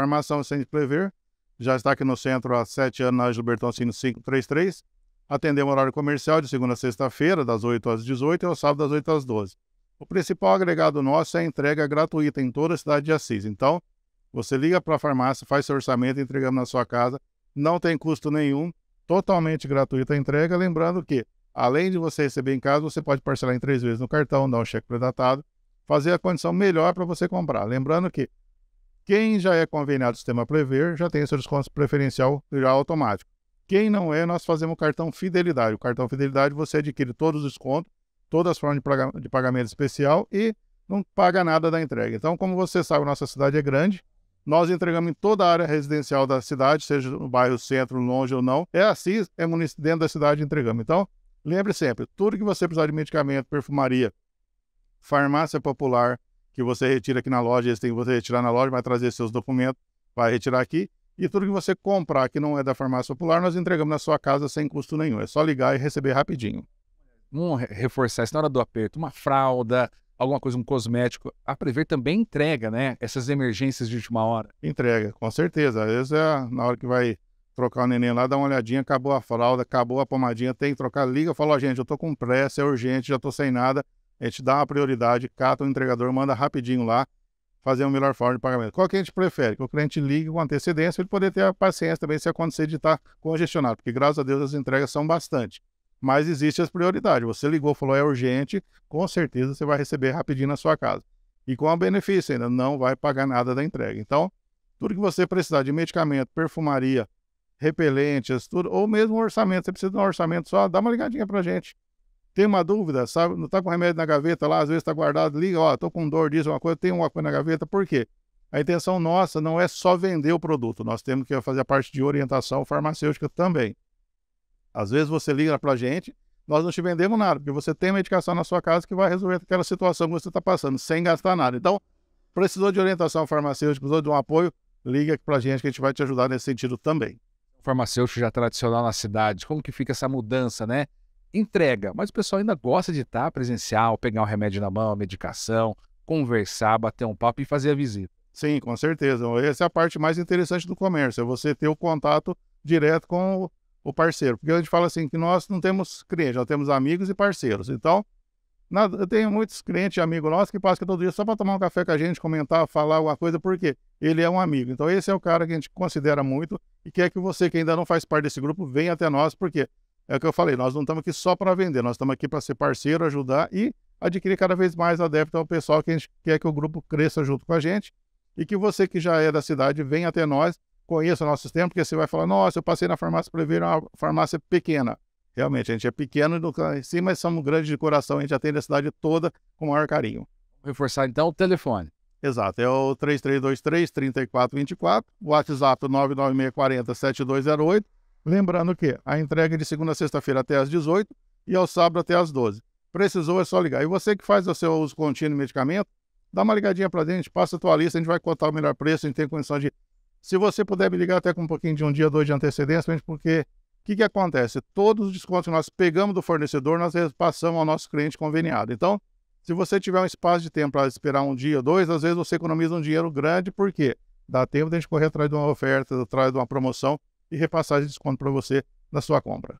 Armação sem Plever, já está aqui no centro há sete anos, na Sino 533. Atendemos horário comercial de segunda a sexta-feira, das 8 às 18 e ao sábado das 8 às 12. O principal agregado nosso é a entrega gratuita em toda a cidade de Assis. Então, você liga para a farmácia, faz seu orçamento, entregamos na sua casa. Não tem custo nenhum, totalmente gratuita a entrega. Lembrando que, além de você receber em casa, você pode parcelar em três vezes no cartão, dar um cheque predatado, fazer a condição melhor para você comprar. Lembrando que quem já é conveniado do sistema Prever já tem seu desconto preferencial já automático. Quem não é, nós fazemos o cartão Fidelidade. O cartão Fidelidade você adquire todos os descontos, todas as formas de pagamento especial e não paga nada da entrega. Então, como você sabe, nossa cidade é grande. Nós entregamos em toda a área residencial da cidade, seja no bairro centro, longe ou não. É assim, é dentro da cidade entregamos. Então, lembre sempre, tudo que você precisar de medicamento, perfumaria, farmácia popular, que você retira aqui na loja, eles têm que você retirar na loja, vai trazer seus documentos, vai retirar aqui. E tudo que você comprar que não é da farmácia popular, nós entregamos na sua casa sem custo nenhum. É só ligar e receber rapidinho. Vamos reforçar isso na hora do aperto. Uma fralda, alguma coisa, um cosmético. A Prever também entrega, né? Essas emergências de última hora. Entrega, com certeza. Às vezes é na hora que vai trocar o neném lá, dá uma olhadinha, acabou a fralda, acabou a pomadinha, tem que trocar, liga, fala, ó, gente, eu tô com pressa, é urgente, já tô sem nada a é, gente dá uma prioridade, cata o entregador, manda rapidinho lá fazer um melhor forma de pagamento. Qual que a gente prefere? Que o cliente ligue com antecedência para ele poder ter a paciência também se acontecer de estar tá congestionado, porque graças a Deus as entregas são bastante. Mas existem as prioridades. Você ligou, falou é urgente, com certeza você vai receber rapidinho na sua casa. E com a benefício ainda, não vai pagar nada da entrega. Então, tudo que você precisar de medicamento, perfumaria, repelentes, tudo, ou mesmo orçamento, você precisa de um orçamento só, dá uma ligadinha para a gente. Tem uma dúvida, sabe? Não está com remédio na gaveta lá, às vezes está guardado, liga, ó, estou com dor disso, uma coisa, tem uma coisa na gaveta, por quê? A intenção nossa não é só vender o produto, nós temos que fazer a parte de orientação farmacêutica também. Às vezes você liga para a gente, nós não te vendemos nada, porque você tem uma indicação na sua casa que vai resolver aquela situação que você está passando, sem gastar nada. Então, precisou de orientação farmacêutica, precisou de um apoio, liga para a gente que a gente vai te ajudar nesse sentido também. Farmacêutico já tradicional na cidade, como que fica essa mudança, né? entrega, mas o pessoal ainda gosta de estar presencial, pegar o remédio na mão, a medicação, conversar, bater um papo e fazer a visita. Sim, com certeza. Essa é a parte mais interessante do comércio, é você ter o contato direto com o parceiro. Porque a gente fala assim que nós não temos clientes, nós temos amigos e parceiros. Então, na, eu tenho muitos clientes e amigos nossos que passam todo dia só para tomar um café com a gente, comentar, falar alguma coisa, porque ele é um amigo. Então, esse é o cara que a gente considera muito e quer que você, que ainda não faz parte desse grupo, venha até nós, porque é o que eu falei, nós não estamos aqui só para vender, nós estamos aqui para ser parceiro, ajudar e adquirir cada vez mais adepto ao pessoal que a gente quer que o grupo cresça junto com a gente e que você que já é da cidade venha até nós, conheça o nosso sistema, porque você vai falar, nossa, eu passei na farmácia para ver uma farmácia pequena. Realmente, a gente é pequeno sim, mas somos grandes de coração, a gente atende a cidade toda com o maior carinho. Reforçar então o telefone. Exato, é o 3323-3424, WhatsApp 99640-7208 Lembrando que a entrega é de segunda a sexta-feira até às 18 e ao sábado até às 12. Precisou é só ligar. E você que faz o seu uso contínuo de medicamento, dá uma ligadinha para gente, passa a tua lista, a gente vai contar o melhor preço, a gente tem condição de. Se você puder me ligar até com um pouquinho de um dia, dois de antecedência, porque o que, que acontece? Todos os descontos que nós pegamos do fornecedor, nós passamos ao nosso cliente conveniado. Então, se você tiver um espaço de tempo para esperar um dia, dois, às vezes você economiza um dinheiro grande, porque dá tempo de a gente correr atrás de uma oferta, atrás de uma promoção e repassar de desconto para você na sua compra.